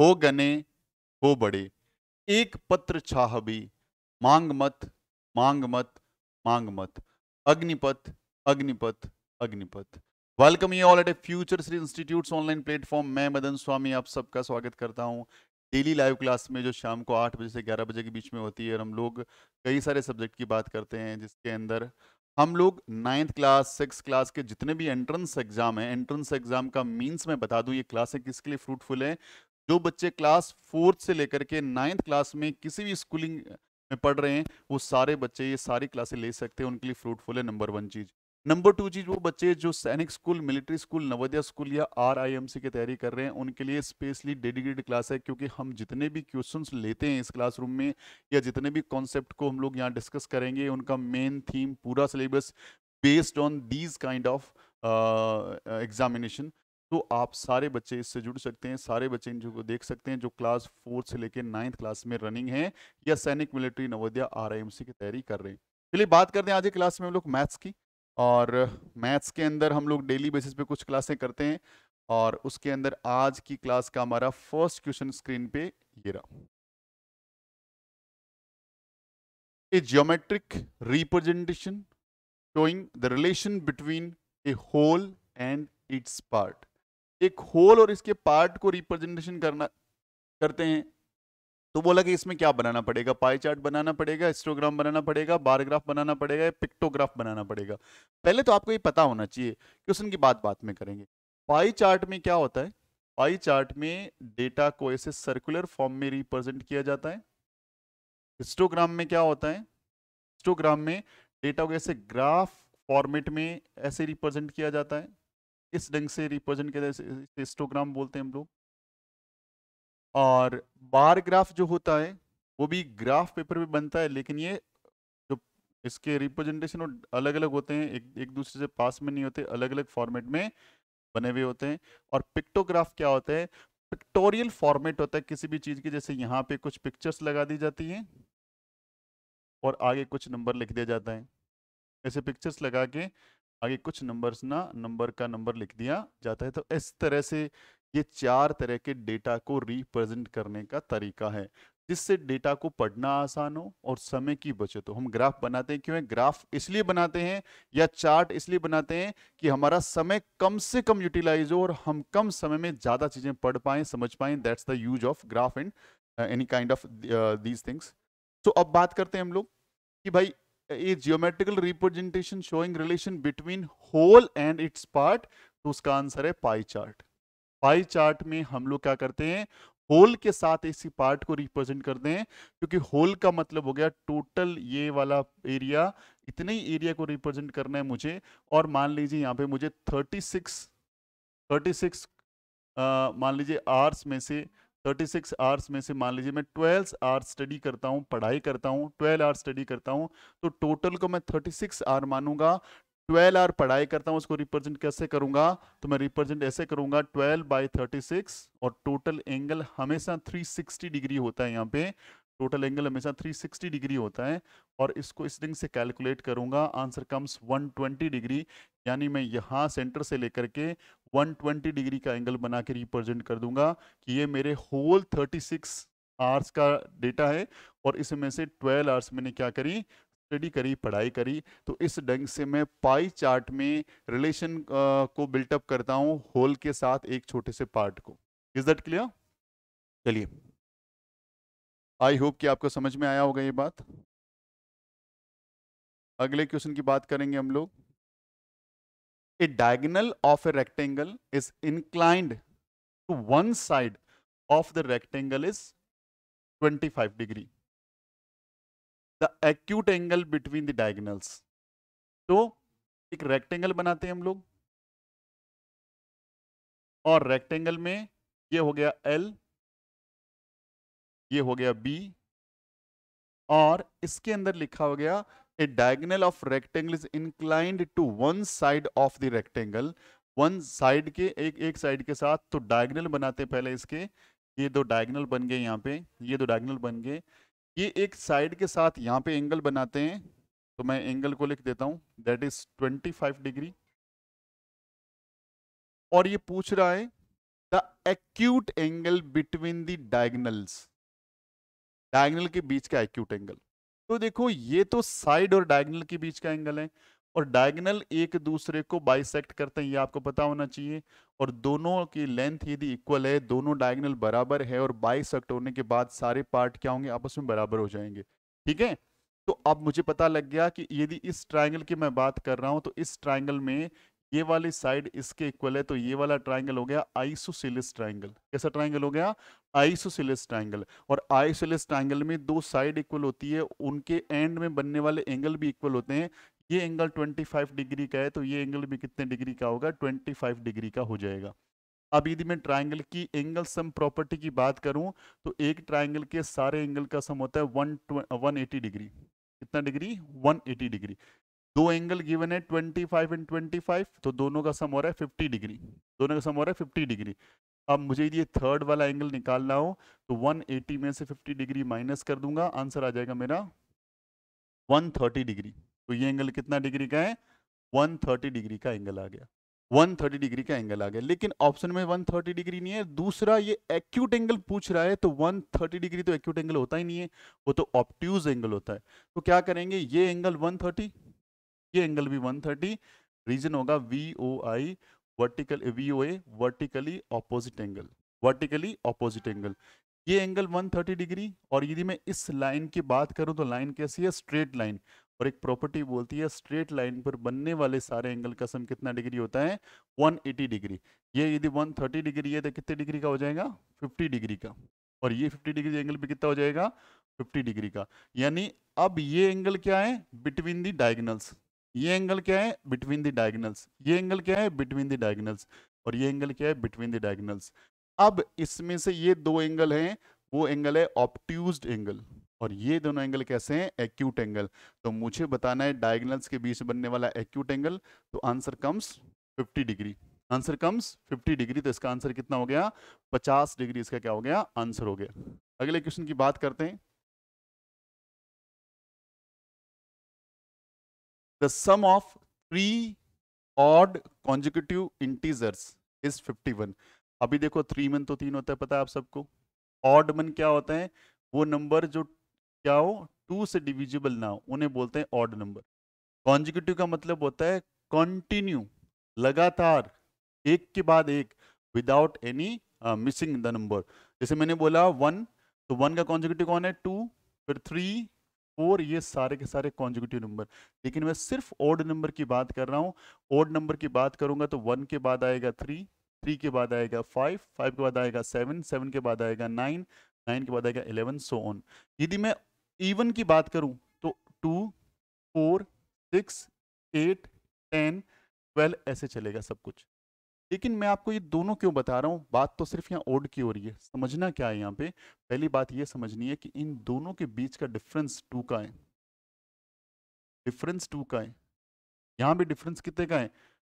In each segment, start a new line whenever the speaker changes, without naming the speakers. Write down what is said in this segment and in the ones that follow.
हो गने हो बड़े एक पत्र छाह भी मांग मत मांग मत मांग मत Agnipath Agnipath Agnipath welcome you all at a future Shri institute online platform मैं मदन स्वामी आप सबका स्वागत करता हूँ डेली लाइव क्लास में जो शाम को आठ बजे से ग्यारह बजे के बीच में होती है और हम लोग कई सारे सब्जेक्ट की बात करते हैं जिसके अंदर हम लोग नाइन्थ क्लास सिक्स क्लास के जितने भी एंट्रेंस एग्जाम है एंट्रेंस एग्जाम का मीन्स मैं बता दूँ ये क्लासें किसके लिए फ्रूटफुल है जो बच्चे क्लास फोर्थ से लेकर के नाइन्थ क्लास में किसी भी स्कूलिंग में पढ़ रहे हैं वो सारे बच्चे ये सारी क्लासे ले सकते हैं उनके लिए फ्रूटफुल है नंबर वन चीज़ नंबर टू चीज़ वो बच्चे जो Sainik school military school Navodaya school या सी की तैयारी कर रहे हैं उनके लिए स्पेशली डेडिकेटेड क्लास है क्योंकि हम जितने भी क्वेश्चंस लेते हैं इस क्लासरूम में या जितने भी कॉन्सेप्ट को हम लोग यहाँ डिस्कस करेंगे उनका मेन थीम पूरा syllabus based on these kind of examination तो आप सारे बच्चे इससे जुड़ सकते हैं सारे बच्चे इन जो देख सकते हैं जो क्लास फोर्थ से लेकर नाइन्थ क्लास में रनिंग है या सैनिक मिलिट्री नवोदया आर की तैयारी कर रहे हैं चलिए बात करते हैं आज क्लास में हम लोग मैथ्स की और मैथ्स के अंदर हम लोग डेली बेसिस पे कुछ क्लासें करते हैं और उसके अंदर आज की क्लास का हमारा फर्स्ट क्वेश्चन स्क्रीन पे ये रहा a geometric representation showing the relation between a whole and its part एक होल और इसके पार्ट को रिप्रेजेंटेशन करना करते हैं तो बोला कि इसमें क्या बनाना पड़ेगा पाई चार्ट बनाना पड़ेगा हिस्टोग्राम बनाना पड़ेगा बारग्राफ बनाना पड़ेगा या पिक्टोग्राफ बनाना पड़ेगा पहले तो आपको ये पता होना चाहिए क्वेश्चन की बात बात में करेंगे पाई चार्ट में क्या होता है पाई चार्ट में डेटा को ऐसे सर्कुलर फॉर्म में रिप्रेजेंट किया जाता है हिस्टोग्राम में क्या होता है हिस्टोग्राम में डेटा को ऐसे ग्राफ फॉर्मेट में ऐसे रिप्रेजेंट किया जाता है इस ढंग से रिप्रेजेंट किया हिस्टोग्राम बोलते हैं हम लोग और बार ग्राफ जो होता है वो भी ग्राफ पेपर पे बनता है लेकिन ये जो इसके रिप्रेजेंटेशन अलग अलग होते हैं एक एक दूसरे से पास में नहीं होते अलग अलग फॉर्मेट में बने हुए होते हैं और पिक्टोग्राफ क्या होता है पिक्टोरियल फॉर्मेट होता है किसी भी चीज़ की जैसे यहाँ पे कुछ पिक्चर्स लगा दी जाती हैं और आगे कुछ नंबर लिख दिया जाता है ऐसे पिक्चर्स लगा के आगे कुछ नंबर्स ना नंबर का नंबर लिख दिया जाता है तो इस तरह से ये चार तरह के डेटा को रिप्रेजेंट करने का तरीका है जिससे डेटा को पढ़ना आसान हो और समय की बचत हो हम ग्राफ बनाते हैं क्यों ग्राफ इसलिए बनाते हैं या चार्ट इसलिए बनाते हैं कि हमारा समय कम से कम यूटिलाइज हो और हम कम समय में ज़्यादा चीज़ें पढ़ पाए समझ पाए that's the use of graph and any kind of these things तो अब बात करते हैं हम लोग कि भाई a geometrical representation showing relation between whole and its part तो उसका आंसर है पाई चार्ट पाई चार्ट में हम लोग क्या करते हैं होल के साथ इसी पार्ट को रिप्रेजेंट करते हैं क्योंकि होल का मतलब हो गया टोटल ये वाला एरिया इतने ही एरिया को रिप्रेजेंट करना है मुझे और मान लीजिए यहाँ पे मुझे 36 36 आ, मान लीजिए आर्स में से थर्टी सिक्स आवर्स में से मान लीजिए मैं ट्वेल्व आवर्स स्टडी करता हूँ पढ़ाई करता हूँ ट्वेल्व आवर्स स्टडी करता हूँ तो टोटल को मैं थर्टी सिक्स आवर मानूंगा ट्वेल्व आवर पढ़ाई करता हूँ उसको रिप्रेजेंट कैसे करूंगा तो मैं रिप्रेजेंट ऐसे करूंगा ट्वेल्व बाई थर्टी सिक्स और टोटल एंगल हमेशा थ्री सिक्सटी डिग्री होता है यहाँ पे टोटल एंगल हमेशा 360 डिग्री होता है और इसको इस रिंग से कैलकुलेट करूंगा आंसर कम्स 120 डिग्री यानी मैं यहाँ सेंटर से लेकर के 120 डिग्री का एंगल बना के रिप्रेजेंट कर दूंगा कि ये मेरे होल 36 सिक्स आवर्स का डेटा है और इसमें से 12 आवर्स मैंने क्या करी स्टडी करी पढ़ाई करी तो इस ढंग से मैं पाई चार्ट में रिलेशन को बिल्टअप करता हूँ होल के साथ एक छोटे से पार्ट को इज दैट क्लियर चलिए आई होप कि आपको समझ में आया होगा ये बात अगले क्वेश्चन की बात करेंगे हम लोग a diagonal of a rectangle is inclined to one side of the rectangle is 25 degree the acute angle between the diagonals तो एक रेक्टेंगल बनाते हैं हम लोग और रेक्टेंगल में ये हो गया एल ये हो गया बी और इसके अंदर लिखा हो गया a diagonal of rectangle is inclined to one side of the rectangle one side के एक एक साइड के साथ तो डायगनल बनाते पहले इसके ये दो डायगनल बन गए यहाँ पे ये दो डायगनल बन गए ये एक साइड के साथ यहाँ पे एंगल बनाते हैं तो मैं एंगल को लिख देता हूँ दैट इज 25 डिग्री और ये पूछ रहा है the acute angle between the diagonals diagonal के बीच का एक्यूट एंगल तो देखो ये तो साइड और डायगनल के बीच का एंगल है और डायगनल एक दूसरे को बाइसेक्ट करते हैं ये आपको पता होना चाहिए और दोनों की लेंथ यदि इक्वल है दोनों डायगनल बराबर है और बाइसेक्ट होने के बाद सारे पार्ट क्या होंगे आपस में बराबर हो जाएंगे ठीक है तो अब मुझे पता लग गया कि यदि इस ट्राइंगल की मैं बात कर रहा हूं तो इस ट्राइंगल में ये वाली साइड इसके इक्वल है तो ये वाला ट्राइंगल हो गया आइसोसिलिस ट्राइंगल कैसा ट्राइंगल हो गया आइसोसिलिस ट्राइंगल और आइसोसिलिस ट्राइंगल में दो साइड इक्वल होती है उनके एंड में बनने वाले एंगल भी इक्वल होते हैं ये एंगल 25 डिग्री का है तो ये एंगल भी कितने डिग्री का होगा 25 डिग्री का हो जाएगा अब यदि मैं ट्राइंगल की एंगल सम प्रॉपर्टी की बात करूं तो एक ट्राइंगल के सारे एंगल का सम होता है वन वन एटी डिग्री कितना डिग्री 180 डिग्री दो एंगल गिवन है 25 एंड 25 तो दोनों का सम हो रहा है 50 डिग्री दोनों का सम हो रहा है 50 डिग्री अब मुझे ये थर्ड वाला एंगल निकालना हो तो 180 में से 50 डिग्री माइनस कर दूंगा आंसर आ जाएगा मेरा 130 डिग्री तो ये एंगल कितना डिग्री का है 130 डिग्री का एंगल आ गया 130 डिग्री का एंगल आ गया लेकिन ऑप्शन में वन डिग्री नहीं है दूसरा ये एक्यूट एंगल पूछ रहा है तो वन डिग्री तो एक्यूट एंगल होता ही नहीं है वो तो ऑप्ट्यूज एंगल होता है तो क्या करेंगे ये एंगल वन ये एंगल भी 130 रीजन होगा V O I vertical V O A vertically opposite angle vertically opposite angle ये एंगल 130 डिग्री और यदि मैं इस लाइन की बात करूं तो लाइन कैसी है स्ट्रेट लाइन और एक प्रॉपर्टी बोलती है स्ट्रेट लाइन पर बनने वाले सारे एंगल का सम कितना डिग्री होता है 180 डिग्री ये यदि 130 डिग्री है तो कितने डिग्री का हो जाएगा 50 डिग्री का और ये 50 डिग्री एंगल भी कितना हो जाएगा 50 डिग्री का यानी अब ये एंगल क्या है बिटवीन दी डायगनल्स ये एंगल क्या है बिटवीन द डायगनल्स ये एंगल क्या है बिटवीन द डायगनल्स और ये एंगल क्या है बिटवीन द डायगनल्स अब इसमें से ये दो एंगल हैं वो एंगल है ऑप्ट्यूज एंगल और ये दोनों एंगल कैसे हैं एक्यूट एंगल तो मुझे बताना है डायगनल्स के बीच बनने वाला एक्यूट एंगल तो answer comes 50 degree answer comes 50 degree तो इसका आंसर कितना हो गया 50 डिग्री इसका क्या हो गया आंसर हो गया अगले क्वेश्चन की बात करते हैं the sum of three odd consecutive integers is 51 अभी देखो थ्री मन तो तीन होता है पता है आप सबको ऑड मन क्या होता है वो नंबर जो क्या हो टू से डिविजिबल ना हो उन्हें बोलते हैं ऑड नंबर कॉन्जिक्यूटिव का मतलब होता है कॉन्टिन्यू लगातार एक के बाद एक without any missing the number जैसे मैंने बोला वन तो वन का कॉन्जिक्यूटिव कौन है टू फिर थ्री फोर ये सारे के सारे कॉन्जिक्यूटिव नंबर लेकिन मैं सिर्फ ओड नंबर की बात कर रहा हूँ ओड नंबर की बात करूंगा तो वन के बाद आएगा थ्री थ्री के बाद आएगा फाइव फाइव के बाद आएगा सेवन सेवन के बाद आएगा नाइन नाइन के बाद आएगा इलेवन सो ऑन यदि मैं इवन की बात करूं तो two four six eight ten twelve ऐसे चलेगा सब कुछ लेकिन मैं आपको ये दोनों क्यों बता रहा हूँ बात तो सिर्फ यहाँ ओड की हो रही है समझना क्या है यहाँ पे पहली बात ये समझनी है कि इन दोनों के बीच का डिफरेंस टू का है डिफरेंस टू का है यहाँ भी डिफरेंस कितने का है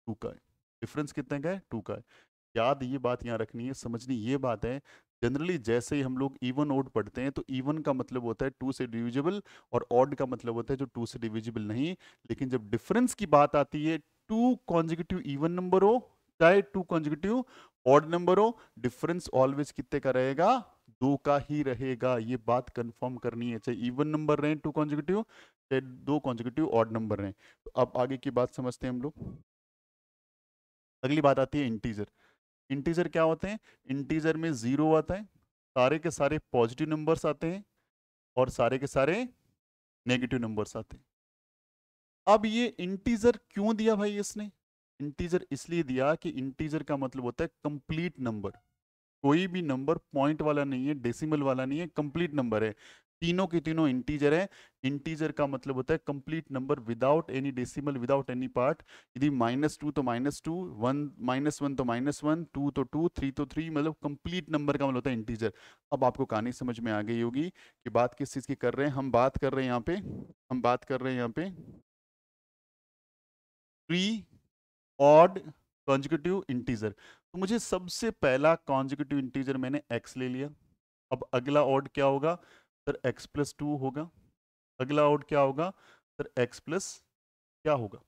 टू का है डिफरेंस कितने का है टू का है याद ये बात यहाँ रखनी है समझनी ये बात है जनरली जैसे ही हम लोग इवन ओड पढ़ते हैं तो इवन का मतलब होता है टू से डिविजिबल और ऑड का मतलब होता है जो टू से डिविजिबल नहीं लेकिन जब डिफरेंस की बात आती है टू कॉन्जिकटिव इवन नंबर हो चाहे टू कॉन्जिक्यूटिव ऑड नंबर हो डिफरेंस ऑलवेज कितने का रहेगा दो का ही रहेगा ये बात कंफर्म करनी है चाहे इवन नंबर रहे टू कॉन्जिक्यूटिव चाहे दो कॉन्जिक्यूटिव ऑड नंबर रहे तो अब आगे की बात समझते हैं हम लोग अगली बात आती है इंटीजर इंटीजर क्या होते हैं इंटीजर में जीरो आता है सारे के सारे पॉजिटिव नंबर्स आते हैं और सारे के सारे नेगेटिव नंबर्स आते हैं अब ये इंटीजर क्यों दिया भाई इसने इंटीजर इसलिए दिया कि इंटीजर का मतलब होता है कंप्लीट नंबर कोई भी नंबर पॉइंट वाला नहीं है डेसिमल वाला नहीं है कंप्लीट नंबर है तीनों के तीनों इंटीजर है इंटीजर का मतलब होता है complete number without any decimal without any part यदि माइनस टू तो minus two one minus one तो माइनस वन टू तो टू थ्री तो थ्री मतलब कंप्लीट नंबर का मतलब होता है इंटीजर अब आपको कहानी समझ में आ गई होगी कि बात किस चीज़ की कर रहे हैं हम बात कर रहे हैं यहाँ पे हम बात कर रहे हैं यहाँ पे ट्री ऑड कॉन्जिक्यूटिव इंटीजर तो मुझे सबसे पहला कॉन्जिक्यूटिव इंटीजर मैंने एक्स ले लिया अब अगला ऑड क्या होगा सर एक्स प्लस टू होगा अगला ऑड क्या होगा सर एक्स प्लस क्या होगा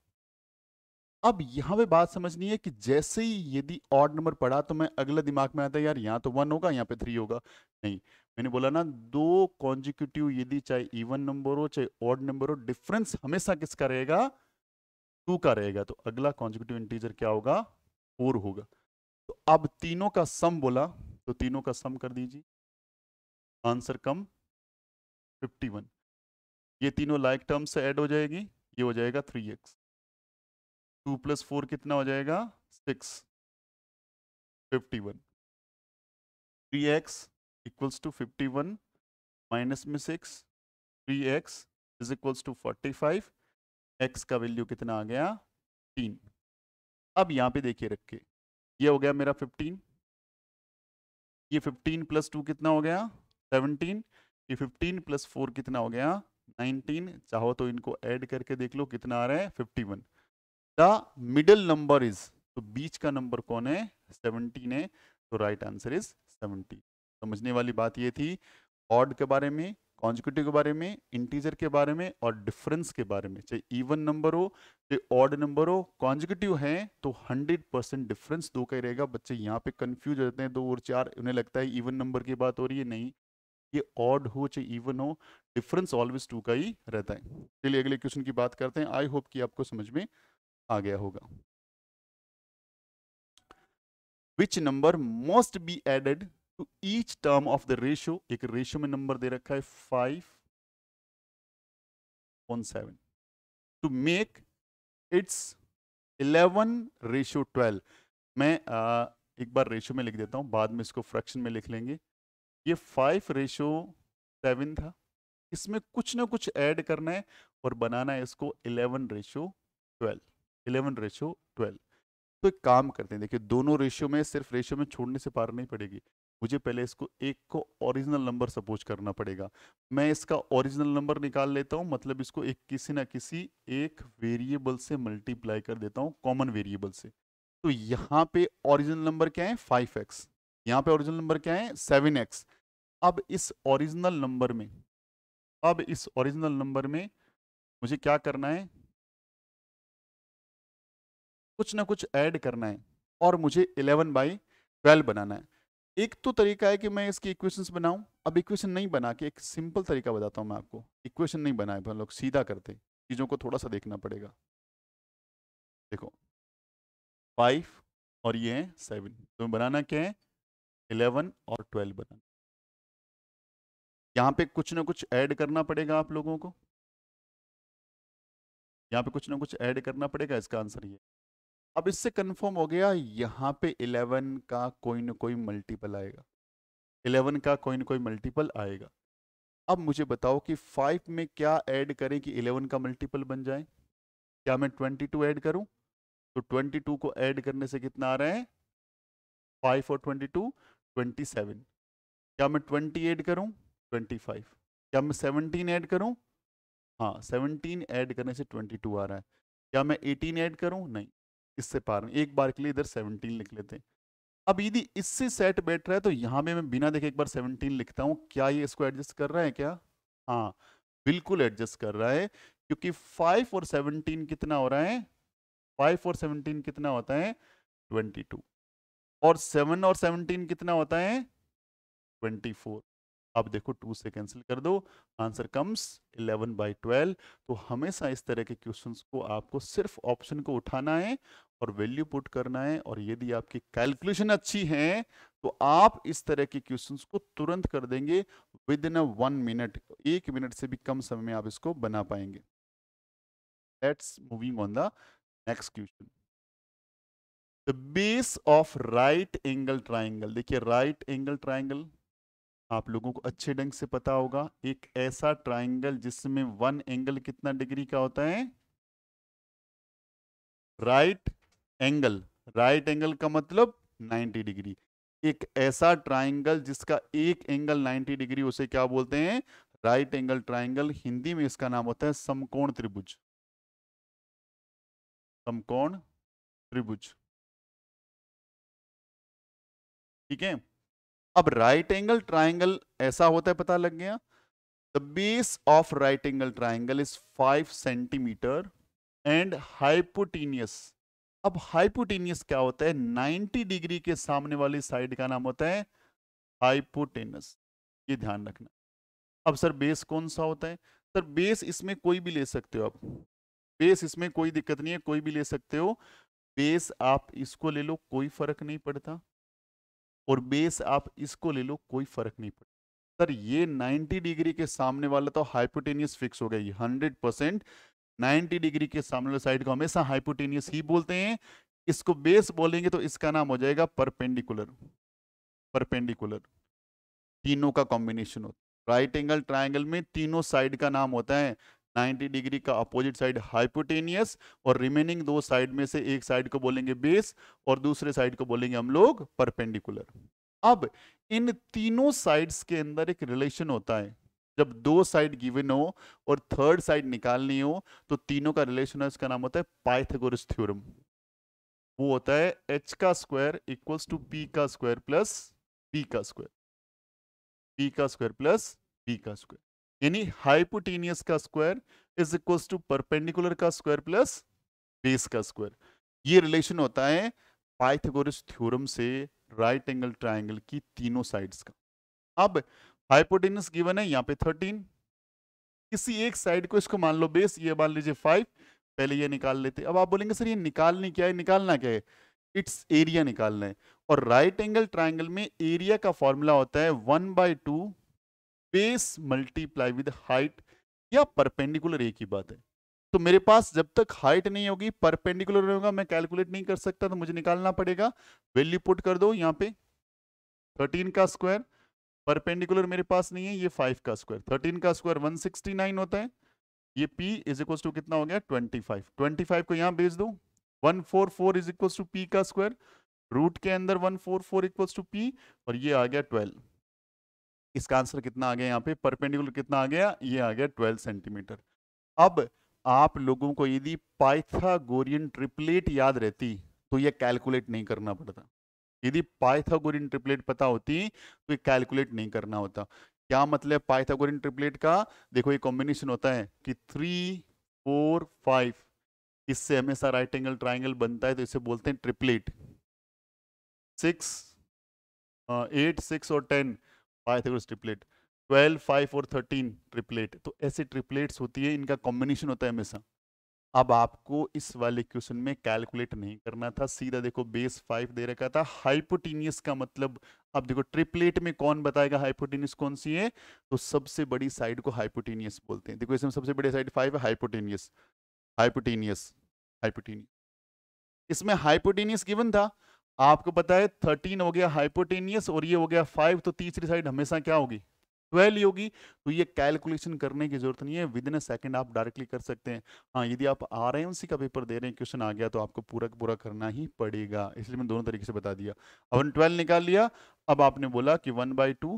अब यहां पे बात समझनी है कि जैसे ही यदि ऑड नंबर पड़ा तो मैं अगले दिमाग में आता है यार यहाँ तो वन होगा यहाँ पे थ्री होगा नहीं मैंने बोला ना दो कॉन्जिक्यूटिव यदि चाहे इवन नंबर हो चाहे ऑड नंबर हो डिफरेंस हमेशा किसका रहेगा टू का रहेगा तो अगला कॉन्जिक्यूटिव इंटीजर क्या होगा फोर होगा तो अब तीनों का सम बोला तो तीनों का सम कर दीजिए आंसर कम 51 ये तीनों लाइक टर्म्स से ऐड हो जाएगी ये हो जाएगा 3x 2 प्लस फोर कितना हो जाएगा 6 51 3x इक्वल्स टू 51 माइनस में 6 3x is equals to 45 x का वैल्यू कितना आ गया तीन अब यहाँ पे देखिए रख के ये हो गया मेरा फिफ्टीन ये फिफ्टीन प्लस टू कितना हो गया सेवनटीन ये फिफ्टीन प्लस फोर कितना हो गया नाइनटीन चाहो तो इनको ऐड करके देख लो कितना आ रहा है fifty one the middle number is तो बीच का नंबर कौन है सेवनटीन है तो राइट आंसर इज सेवनटीन समझने वाली बात ये थी ऑड के बारे में कॉन्जिक्यूटिव के बारे में इंटीजर के बारे में और डिफरेंस के बारे में चाहे इवन नंबर हो चाहे ऑड नंबर हो कॉन्जिक्यूटिव है तो 100 परसेंट डिफरेंस दो का ही रहेगा बच्चे यहाँ पे कंफ्यूज हो जाते हैं दो और चार उन्हें लगता है इवन नंबर की बात हो रही है नहीं ये ऑड हो चाहे इवन हो डिफरेंस ऑलवेज टू का ही रहता है चलिए अगले क्वेश्चन की बात करते हैं आई होप कि आपको समझ में आ गया होगा which number must be added to each term of the ratio एक रेशियो में नंबर दे रखा है five one seven to make its eleven ratio twelve मैं आ, एक बार रेशियो में लिख देता हूँ बाद में इसको फ्रैक्शन में लिख लेंगे ये फाइव रेशियो सेवन था इसमें कुछ ना कुछ ऐड करना है और बनाना है इसको eleven ratio twelve eleven ratio twelve तो एक काम करते हैं देखिए दोनों रेशियो में सिर्फ रेशियो में छोड़ने से पार नहीं पड़ेगी मुझे पहले इसको एक को ओरिजिनल नंबर सपोज करना पड़ेगा मैं इसका ओरिजिनल नंबर निकाल लेता हूं मतलब इसको एक किसी ना किसी एक वेरिएबल से मल्टीप्लाई कर देता हूं कॉमन वेरिएबल से तो यहाँ पे ओरिजिनल नंबर क्या है फाइव एक्स यहाँ पे ओरिजिनल नंबर क्या है सेवन एक्स अब इस ओरिजिनल नंबर में अब इस ओरिजिनल नंबर में मुझे क्या करना है कुछ ना कुछ ऐड करना है और मुझे इलेवन बाई ट्वेल्व बनाना है एक तो तरीका है कि मैं इसकी इक्वेशंस बनाऊं अब इक्वेशन नहीं बना के एक सिंपल तरीका बताता हूं मैं आपको इक्वेशन नहीं बनाए हम लोग सीधा करते चीज़ों को थोड़ा सा देखना पड़ेगा देखो फाइव और ये है सेवन तो बनाना क्या है इलेवन और ट्वेल्व बनाना यहाँ पे कुछ ना कुछ ऐड करना पड़ेगा आप लोगों को यहाँ पे कुछ ना कुछ ऐड करना पड़ेगा इसका आंसर ये अब इससे कंफर्म हो गया यहाँ पे 11 का कोई ना कोई मल्टीपल आएगा 11 का कोई ना कोई मल्टीपल आएगा अब मुझे बताओ कि 5 में क्या ऐड करें कि 11 का मल्टीपल बन जाए क्या मैं 22 ऐड करूं तो 22 को ऐड करने से कितना आ रहा है 5 और 22 27 क्या मैं 20 ऐड करूं 25 क्या मैं 17 ऐड करूं हाँ 17 ऐड करने से 22 आ रहा है क्या मैं 18 ऐड करूं नहीं इससे पार एक बार के लिए इधर सेवनटीन लिख लेते हैं अब यदि इससे सेट बैठ रहा है तो यहाँ पे मैं बिना देखे एक बार सेवनटीन लिखता हूँ क्या ये इसको एडजस्ट कर रहा है क्या हाँ बिल्कुल एडजस्ट कर रहा है क्योंकि फाइव और सेवनटीन कितना हो रहा है फाइव और सेवनटीन कितना होता है ट्वेंटी टू और सेवन और सेवनटीन कितना होता है ट्वेंटी फोर अब देखो टू से कैंसिल कर दो answer comes eleven by twelve तो हमेशा इस तरह के क्वेश्चंस को आपको सिर्फ ऑप्शन को उठाना है और वैल्यू पुट करना है और यदि आपकी कैलकुलेशन अच्छी है तो आप इस तरह के क्वेश्चंस को तुरंत कर देंगे within a one minute एक मिनट से भी कम समय में आप इसको बना पाएंगे let's moving on the next question the base of right angle triangle देखिए राइट एंगल ट्राइंगल आप लोगों को अच्छे ढंग से पता होगा एक ऐसा ट्राइंगल जिसमें वन एंगल कितना डिग्री का होता है right right angle right angle का मतलब 90 डिग्री एक ऐसा ट्राइंगल जिसका एक एंगल 90 डिग्री उसे क्या बोलते हैं राइट एंगल ट्राइंगल हिंदी में इसका नाम होता है समकोण त्रिभुज समकोण त्रिभुज ठीक है अब राइट एंगल ट्राइंगल ऐसा होता है पता लग गया the base of right angle triangle is five centimetre and hypotenuse अब हाइपोटेनियस क्या होता है 90 डिग्री के सामने वाली साइड का नाम होता है हाइपोटेनस ये ध्यान रखना अब सर बेस कौन सा होता है सर बेस इसमें कोई भी ले सकते हो आप बेस इसमें कोई दिक्कत नहीं है कोई भी ले सकते हो बेस आप इसको ले लो कोई फर्क नहीं पड़ता और बेस आप इसको ले लो कोई फर्क नहीं पड़ता सर ये 90 डिग्री के सामने वाला तो हाइपोटेनियस फिक्स हो गया ये 100 परसेंट 90 डिग्री के सामने साइड को हमेशा हाइपोटेनियस ही बोलते हैं इसको बेस बोलेंगे तो इसका नाम हो जाएगा परपेंडिकुलर परपेंडिकुलर तीनों का कॉम्बिनेशन होता है राइट एंगल ट्राइंगल में तीनों साइड का नाम होता है 90 डिग्री का अपोजिट साइड हाइपोटेनियस और रिमेनिंग दो साइड में से एक साइड को बोलेंगे बेस और दूसरे साइड को बोलेंगे हम लोग परपेंडिकुलर अब इन तीनों साइड्स के अंदर एक रिलेशन होता है जब दो साइड गिवन हो और थर्ड साइड निकालनी हो तो तीनों का रिलेशन है इसका नाम होता है पाइथागोरस थ्योरम वो होता है एच का स्क्वायर इक्वल्स टू पी का स्क्वायर प्लस पी का स्क्वायर पी का स्क्वायर प्लस पी का स्क्वायर यानी हाइपोटेनियस का square is equals to perpendicular का स्क्वायर प्लस बेस का स्क्वायर ये रिलेशन होता है पाइथागोरस थ्योरम से राइट एंगल ट्राइंगल की तीनों साइड्स का अब हाइपोटेनस गिवन है यहाँ पे थर्टीन किसी एक साइड को इसको मान लो बेस ये मान लीजिए फाइव पहले ये निकाल लेते अब आप बोलेंगे सर ये निकालने क्या है निकालना क्या है इट्स एरिया निकालना है और राइट एंगल ट्राइंगल में एरिया का फॉर्मूला होता है one by two base multiply with height या परपेंडिकुलर एक ही बात है तो मेरे पास जब तक हाइट नहीं होगी परपेंडिकुलर होगा मैं कैलकुलेट नहीं कर सकता तो मुझे निकालना पड़ेगा वैल्यू पुट कर दो यहाँ पे 13 का स्क्वायर परपेंडिकुलर मेरे पास नहीं है ये फाइव का स्क्वायर थर्टीन का स्क्वायर वन सिक्सटी नाइन होता है ये पी इज इक्वल टू कितना हो गया ट्वेंटी फाइव ट्वेंटी फाइव को यहाँ भेज दो one four four is equal to P का स्क्वायर रूट के अंदर one four four equal to P और ये आ गया ट्वेल्व इसका आंसर कितना आ गया यहाँ पे परपेंडिकुलर कितना आ गया ये आ गया ट्वेल्व सेंटीमीटर अब आप लोगों को यदि पाइथागोरियन ट्रिपलेट याद रहती तो ये कैलकुलेट नहीं करना पड़ता यदि पाइथागोरियन ट्रिपलेट पता होती तो ये कैलकुलेट नहीं करना होता क्या मतलब पाइथागोरियन ट्रिपलेट का देखो ये कॉम्बिनेशन होता है कि थ्री फोर फाइव इससे हमेशा राइट एंगल ट्राइंगल बनता है तो इसे बोलते हैं ट्रिपलेट सिक्स एट सिक्स और ten Pythagoras triplet twelve five और थर्टीन ट्रिपलेट तो ऐसे ट्रिपलेट्स होती है इनका कॉम्बिनेशन होता है हमेशा अब आपको इस वाले क्वेश्चन में कैलकुलेट नहीं करना था सीधा देखो बेस फाइव दे रखा था हाइपोटीनियस का मतलब अब देखो ट्रिपलेट में कौन बताएगा हाइपोटीनियस कौन सी है तो सबसे बड़ी साइड को हाइपोटीनियस बोलते हैं देखो इसमें सबसे बड़ी साइड फाइव है हाइपोटीनियस हाइपोटीनियस हाइपोटीनियस इसमें हाइपोटीनियस गिवन था आपको पता है थर्टीन हो गया हाइपोटीनियस और ये हो गया फाइव तो तीसरी साइड हमेशा क्या होगी वह होगी तो ये कैलकुलेशन करने की जरूरत नहीं है विद इन अ सेकेंड आप डायरेक्टली कर सकते हैं हाँ यदि आप आर का पेपर दे रहे हैं क्वेश्चन आ गया तो आपको पूरा पूरा करना ही पड़ेगा इसलिए मैं दोनों तरीके से बता दिया अब ट्वेल्व निकाल लिया अब आपने बोला कि वन बाई टू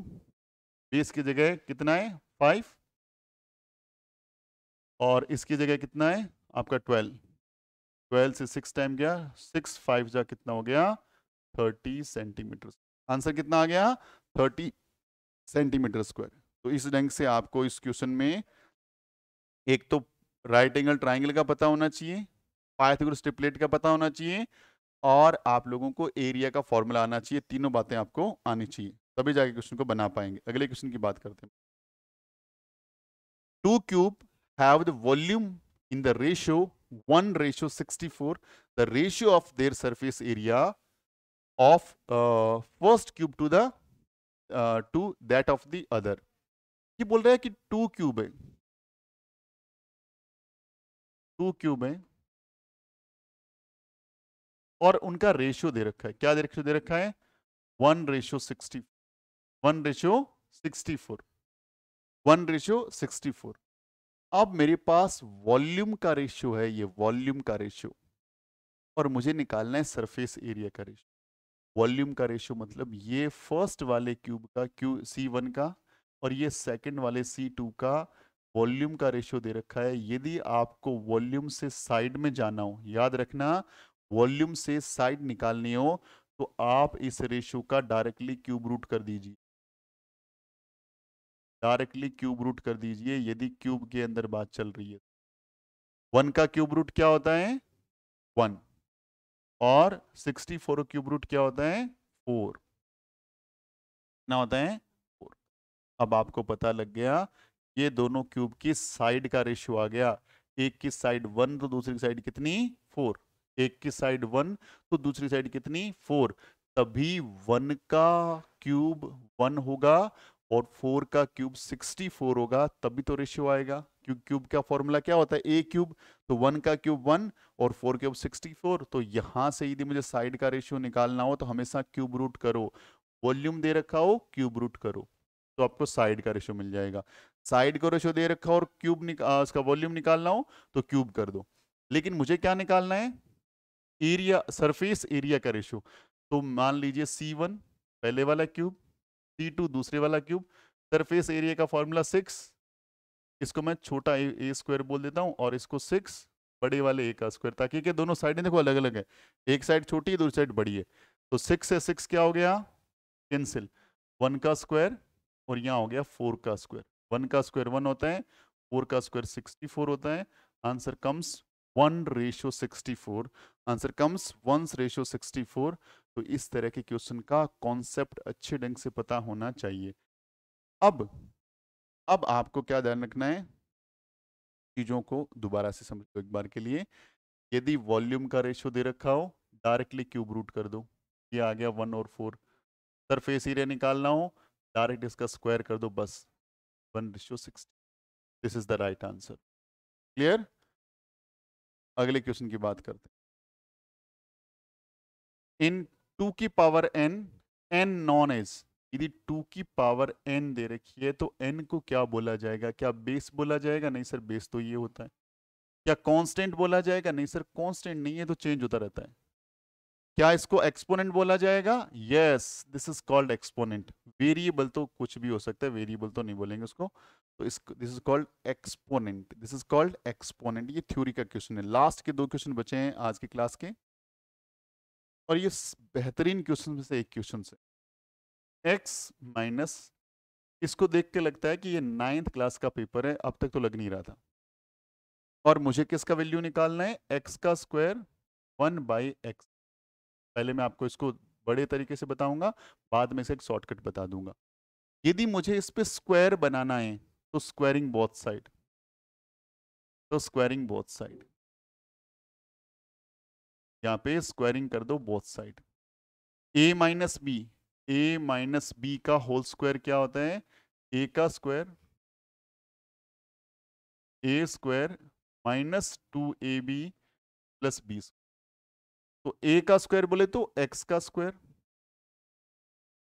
बेस की जगह कितना है फाइव और इसकी जगह कितना है आपका ट्वेल्व ट्वेल्व से सिक्स टाइम गया सिक्स फाइव जा कितना हो गया थर्टी सेंटीमीटर आंसर कितना आ गया थर्टी सेंटीमीटर स्क्वायर तो इस ढंग से आपको इस क्वेश्चन में एक तो राइट एंगल ट्राइंगल का पता होना चाहिए पाइथागोरस ट्रिपलेट का पता होना चाहिए और आप लोगों को एरिया का फॉर्मूला आना चाहिए तीनों बातें आपको आनी चाहिए तभी जाके क्वेश्चन को बना पाएंगे अगले क्वेश्चन की बात करते हैं two cube have the volume in the ratio one ratio sixty four the ratio of their surface area of first cube to the to that of the other ये बोल रहा है कि टू क्यूब है टू क्यूब है और उनका ratio दे रखा है क्या दे रेशियो दे रखा है one ratio sixty one ratio sixty four one ratio sixty four अब मेरे पास वॉल्यूम का रेशियो है ये वॉल्यूम का रेशियो और मुझे निकालना है सरफेस एरिया का रेशियो वॉल्यूम का रेशियो मतलब ये फर्स्ट वाले क्यूब का क्यू सी वन का और ये सेकंड वाले सी टू का वॉल्यूम का रेशियो दे रखा है यदि आपको वॉल्यूम से साइड में जाना हो याद रखना वॉल्यूम से साइड निकालनी हो तो आप इस रेशियो का डायरेक्टली क्यूब रूट कर दीजिए डायरेक्टली क्यूब रूट कर दीजिए यदि क्यूब के अंदर बात चल रही है वन का क्यूब रूट क्या होता है वन और 64 फोर क्यूब रूट क्या होता है फोर कितना होता है फोर अब आपको पता लग गया ये दोनों क्यूब की साइड का रेशियो आ गया एक की साइड वन तो दूसरी साइड कितनी फोर एक की साइड वन तो दूसरी साइड कितनी फोर तभी वन का क्यूब वन होगा और फोर का क्यूब सिक्सटी फोर होगा तभी तो रेशियो आएगा क्यूब क्यूब का फॉर्मूला क्या होता है ए क्यूब तो वन का क्यूब वन और फोर क्यूब सिक्सटी फोर तो यहां से यदि मुझे साइड का रेशियो निकालना हो तो हमेशा क्यूब रूट करो वॉल्यूम दे रखा हो क्यूब रूट करो तो आपको साइड का रेशियो मिल जाएगा साइड का रेशियो दे रखा हो और क्यूब निका उसका वॉल्यूम निकालना हो तो क्यूब कर दो लेकिन मुझे क्या निकालना है एरिया सरफेस एरिया का रेशियो तो मान लीजिए सी वन पहले वाला क्यूब सी टू दूसरे वाला क्यूब सरफेस एरिया का फॉर्मूला सिक्स इसको मैं छोटा ए स्क्वायर बोल देता हूँ और इसको सिक्स बड़े वाले ए का स्क्वायर ताकि के दोनों साइड देखो अलग अलग है एक साइड छोटी है दूसरी साइड बड़ी है तो सिक्स से सिक्स क्या हो गया कैंसिल वन का स्क्वायर और यहाँ हो गया फोर का स्क्वायर वन का स्क्वायर वन होता है फोर का स्क्वायर सिक्सटी फोर होता है answer comes one ratio sixty four answer comes one ratio sixty four तो इस तरह के क्वेश्चन का कॉन्सेप्ट अच्छे ढंग से पता होना चाहिए अब अब आपको क्या ध्यान रखना है चीज़ों को दोबारा से समझ लो एक बार के लिए यदि वॉल्यूम का रेशो दे रखा हो डायरेक्टली क्यूब रूट कर दो ये आ गया वन और फोर सरफेस एरिया निकालना हो डायरेक्ट इसका स्क्वायर कर दो बस one ratio six this is the right answer clear अगले क्वेश्चन की बात करते हैं इन टू की power n n non is यदि टू की पावर एन दे रखी है तो एन को क्या बोला जाएगा क्या बेस बोला जाएगा नहीं सर बेस तो ये होता है क्या कांस्टेंट बोला जाएगा नहीं सर कांस्टेंट नहीं है तो चेंज होता रहता है क्या इसको एक्सपोनेंट बोला जाएगा yes this is called exponent variable तो कुछ भी हो सकता है वेरिएबल तो नहीं बोलेंगे उसको तो इस this is called exponent this is called exponent ये थ्योरी का क्वेश्चन है लास्ट के दो क्वेश्चन बचे हैं आज की क्लास के और ये बेहतरीन क्वेश्चन में से एक क्वेश्चन है एक्स माइनस इसको देख के लगता है कि ये नाइन्थ क्लास का पेपर है अब तक तो लग नहीं रहा था और मुझे किसका वैल्यू निकालना है एक्स का स्क्वायर वन बाई एक्स पहले मैं आपको इसको बड़े तरीके से बताऊंगा बाद में इसे एक शॉर्टकट बता दूंगा यदि मुझे इस पर स्क्वायर बनाना है तो स्क्वायरिंग बोथ साइड तो स्क्वायरिंग बोथ साइड यहां पे स्क्वायरिंग कर दो both side a minus b a minus b का होल स्क्वायर क्या होता है ए का square a square minus two a b plus b तो ए का स्क्वायर बोले तो एक्स का स्क्वायर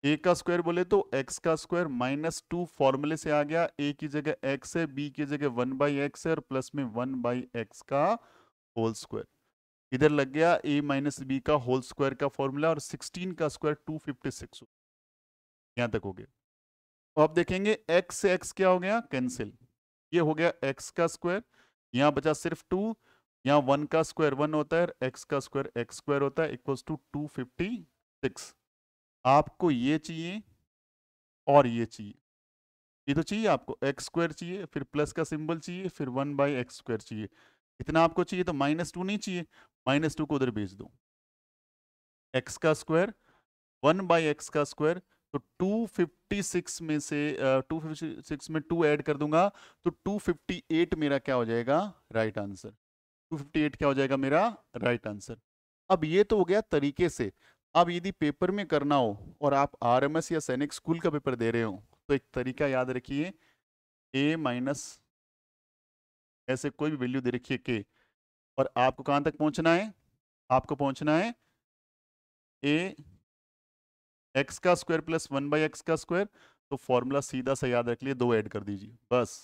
ए का स्क्वायर बोले तो एक्स का स्क्वायर माइनस टू फॉर्मूले से आ गया ए की जगह एक्स है बी की जगह वन बाई एक्स है और प्लस में वन बाई एक्स का होल स्क्वायर इधर लग गया a माइनस बी का होल स्क्वायर का फॉर्मूला और 16 का स्क्वायर 256 फिफ्टी सिक्स यहां तक हो गया अब देखेंगे x से x क्या हो गया कैंसिल ये हो गया x का स्क्वायर यहां बचा सिर्फ 2 यहां 1 का स्क्वायर 1 होता है x का स्क्वायर x स्क्वायर होता है इक्वल टू टू आपको ये चाहिए और ये चाहिए ये तो चाहिए आपको एक्स स्क्वायर चाहिए फिर प्लस का सिंबल चाहिए फिर वन बाई एक्स स्क्वायर चाहिए इतना आपको चाहिए तो माइनस टू नहीं चाहिए माइनस टू को उधर भेज दो एक्स का स्क्वायर वन बाई एक्स का स्क्वायर तो 256 में से टू फिफ्टी सिक्स में टू ऐड कर दूंगा तो 258 मेरा क्या हो जाएगा राइट right आंसर 258 क्या हो जाएगा मेरा राइट right आंसर अब ये तो हो गया तरीके से अब यदि पेपर में करना हो और आप आरएमएस या सैनिक स्कूल का पेपर दे रहे हो तो एक तरीका याद रखिए ए माइनस ऐसे कोई भी वैल्यू दे रखी है के और आपको कहां तक पहुंचना है आपको पहुंचना है ए एक्स का square plus one by x का स्क्वायर तो फॉर्मूला सीधा सा याद रख लिए दो ऐड कर दीजिए बस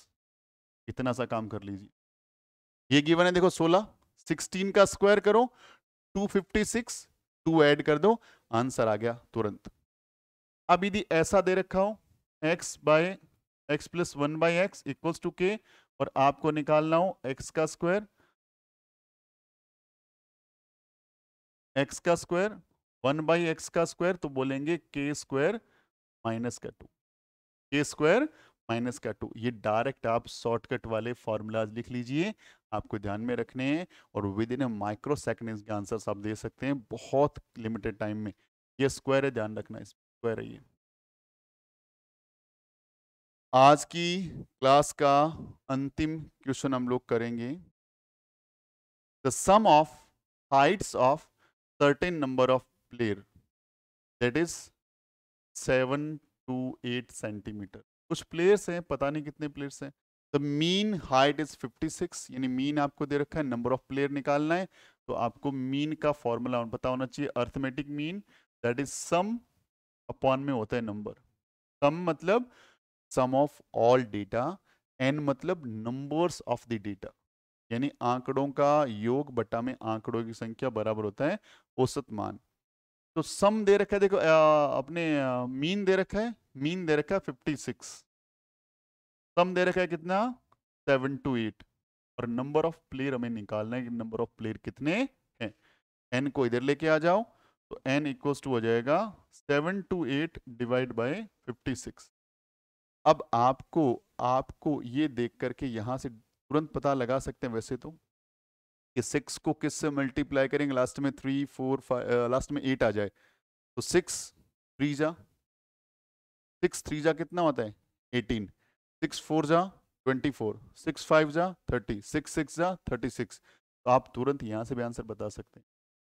इतना सा काम कर लीजिए ये गिवन है देखो सोलह सिक्सटीन का स्क्वायर करो two fifty six two add कर दो आंसर आ गया तुरंत अब यदि ऐसा दे रखा हो x by x plus one by x equals to K और आपको निकालना हो x का स्क्वायर x का स्क्वायर वन बाई एक्स का स्क्वायर तो बोलेंगे के स्क्वायर माइनस का टू के स्क्वायर माइनस का टू ये डायरेक्ट आप शॉर्टकट वाले फॉर्मूलाज लिख लीजिए आपको ध्यान में रखने हैं और विद इन माइक्रो सेकेंड के आंसर आप दे सकते हैं बहुत लिमिटेड टाइम में ये स्क्वायर है ध्यान रखना स्क्वायर है ये आज की क्लास का अंतिम क्वेश्चन हम लोग करेंगे the sum of heights of certain number of player that is seven two eight centimetre कुछ प्लेयर्स हैं पता नहीं कितने प्लेयर्स हैं द मीन हाइट इज 56 यानी मीन आपको दे रखा है नंबर ऑफ प्लेयर निकालना है तो आपको मीन का फॉर्मूला पता होना चाहिए arithmetic mean that is sum upon में होता है नंबर सम मतलब sum of all data n मतलब नंबर्स ऑफ द डेटा यानी आंकड़ों का योग बटा में आंकड़ों की संख्या बराबर होता है औसत मान तो सम दे रखा है देखो आ, अपने मीन दे रखा है मीन दे रखा है फिफ्टी सिक्स सम दे रखा है कितना सेवन टू एट और नंबर ऑफ प्लेयर हमें निकालना है कि नंबर ऑफ प्लेयर कितने हैं एन को इधर लेके आ जाओ तो एन इक्व टू हो जाएगा seven two eight divide by fifty six अब आपको आपको ये देख करके यहाँ से तुरंत पता लगा सकते हैं वैसे तो कि सिक्स को किस से मल्टीप्लाई करेंगे लास्ट में थ्री फोर फाइव लास्ट में एट आ जाए तो सिक्स थ्री जा सिक्स थ्री जा कितना होता है एटीन सिक्स फोर जा ट्वेंटी फोर सिक्स फाइव जा थर्टी सिक्स सिक्स जा थर्टी सिक्स तो आप तुरंत यहाँ से भी आंसर बता सकते हैं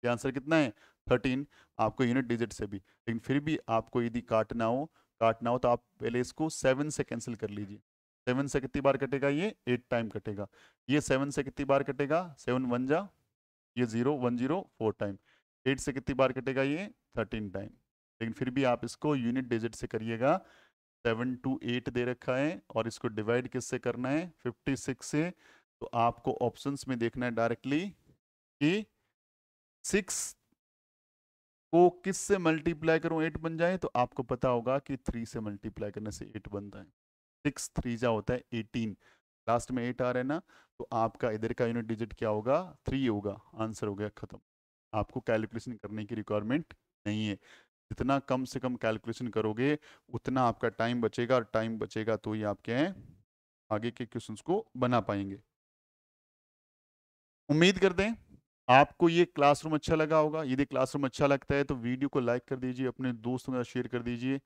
ये आंसर कितना है थर्टीन आपको यूनिट डिजिट से भी लेकिन फिर भी आपको यदि काटना हो काटना हो तो आप पहले इसको सेवन से कैंसिल कर लीजिए सेवन से कितनी बार कटेगा ये एट टाइम कटेगा ये सेवन से कितनी बार कटेगा सेवन वन जा ये zero one zero four time eight से कितनी बार कटेगा ये थर्टीन टाइम लेकिन फिर भी आप इसको यूनिट डिजिट से करिएगा सेवन टू एट दे रखा है और इसको डिवाइड किससे करना है फिफ्टी सिक्स से तो आपको ऑप्शंस में देखना है डायरेक्टली कि सिक्स को किस से मल्टीप्लाई करूं एट बन जाए तो आपको पता होगा कि थ्री से मल्टीप्लाई करने से एट बनता है सिक्स थ्री जा होता है एटीन लास्ट में एट आ रहा है ना तो आपका इधर का यूनिट डिजिट क्या होगा थ्री होगा आंसर हो गया खत्म आपको कैलकुलेशन करने की रिक्वायरमेंट नहीं है जितना कम से कम कैलकुलेशन करोगे उतना आपका टाइम बचेगा और टाइम बचेगा तो ही आपके आगे के क्वेश्चंस को बना पाएंगे उम्मीद करते हैं आपको ये क्लासरूम अच्छा लगा होगा यदि क्लासरूम अच्छा लगता है तो वीडियो को लाइक कर दीजिए अपने दोस्तों के साथ शेयर कर दीजिए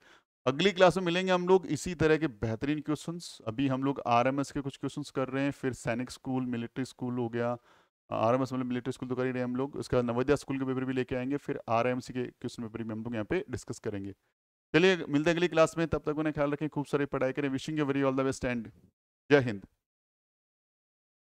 अगली क्लास में मिलेंगे हम लोग इसी तरह के बेहतरीन क्वेश्चंस अभी हम लोग आरएमएस के कुछ क्वेश्चंस कर रहे हैं फिर सैनिक स्कूल मिलिट्री स्कूल हो गया आर एम एस मतलब मिलिट्री स्कूल तो कर ही रहे हैं हम लोग बाद नवोदया स्कूल के पेपर भी लेके आएंगे फिर आर एम सी के क्वेश्चन पेपर भी हम लोग यहाँ पे डिस्कस करेंगे चलिए मिलते हैं अगली क्लास में तब तक उन्हें ख्याल रखें खूब सारी पढ़ाई करें wishing you very all the best and जय हिंद